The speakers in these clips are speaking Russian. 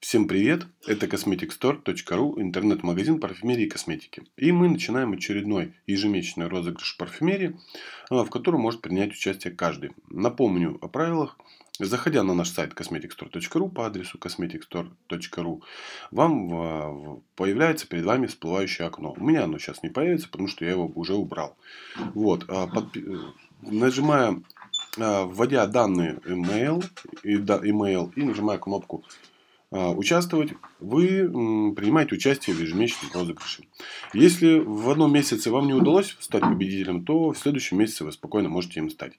Всем привет! Это cosmeticstore.ru, интернет-магазин парфюмерии и косметики. И мы начинаем очередной ежемесячный розыгрыш парфюмерии, а, в котором может принять участие каждый. Напомню о правилах. Заходя на наш сайт cosmeticstore.ru по адресу cosmeticstore.ru, вам а, появляется перед вами всплывающее окно. У меня оно сейчас не появится, потому что я его уже убрал. Вот, а, под... нажимая вводя данные email и, email и нажимая кнопку а, участвовать, вы принимаете участие в ежемесячном розыгрыше. Если в одном месяце вам не удалось стать победителем, то в следующем месяце вы спокойно можете им стать.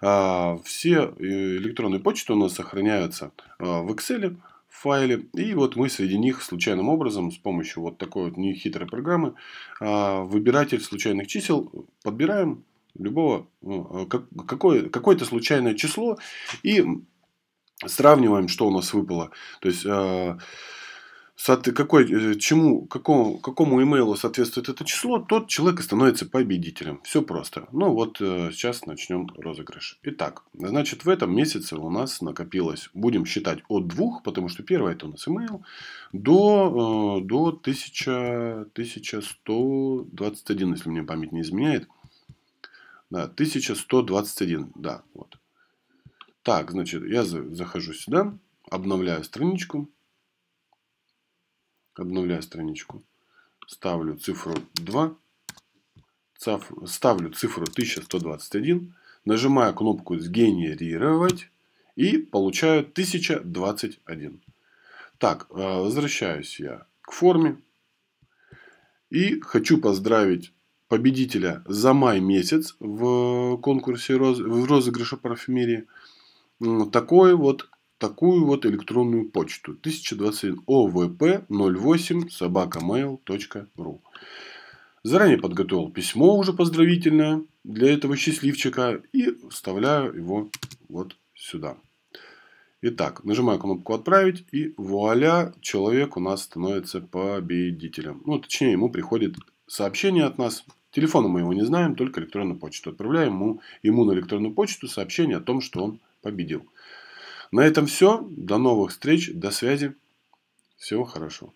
А, все э, электронные почты у нас сохраняются а, в Excel, в файле, и вот мы среди них случайным образом с помощью вот такой вот нехитрой программы выбиратель случайных чисел подбираем любого, ну, какое-то случайное число и Сравниваем, что у нас выпало. То есть, э, какой, э, чему, какому, какому имейлу соответствует это число, тот человек и становится победителем. Все просто. Ну вот э, сейчас начнем розыгрыш. Итак, значит в этом месяце у нас накопилось, будем считать от двух, потому что первое это у нас имейл, до, до 1000, 1121, если мне память не изменяет. Да, 1121, да, вот так, значит, я захожу сюда, обновляю страничку. Обновляю страничку. Ставлю цифру 2. Ставлю цифру 1121. Нажимаю кнопку «Сгенерировать» и получаю 1021. Так, э, возвращаюсь я к форме. И хочу поздравить победителя за май месяц в э, конкурсе в розыгрыше парфюмерии такой вот, такую вот электронную почту 1021 ovp 08 собакамейл.ру. Заранее подготовил письмо уже поздравительное для этого счастливчика и вставляю его вот сюда. Итак, нажимаю кнопку «Отправить» и вуаля, человек у нас становится победителем. Ну, точнее, ему приходит сообщение от нас. Телефона мы его не знаем, только электронную почту. Отправляем ему, ему на электронную почту сообщение о том, что он победил. На этом все. До новых встреч. До связи. Всего хорошего.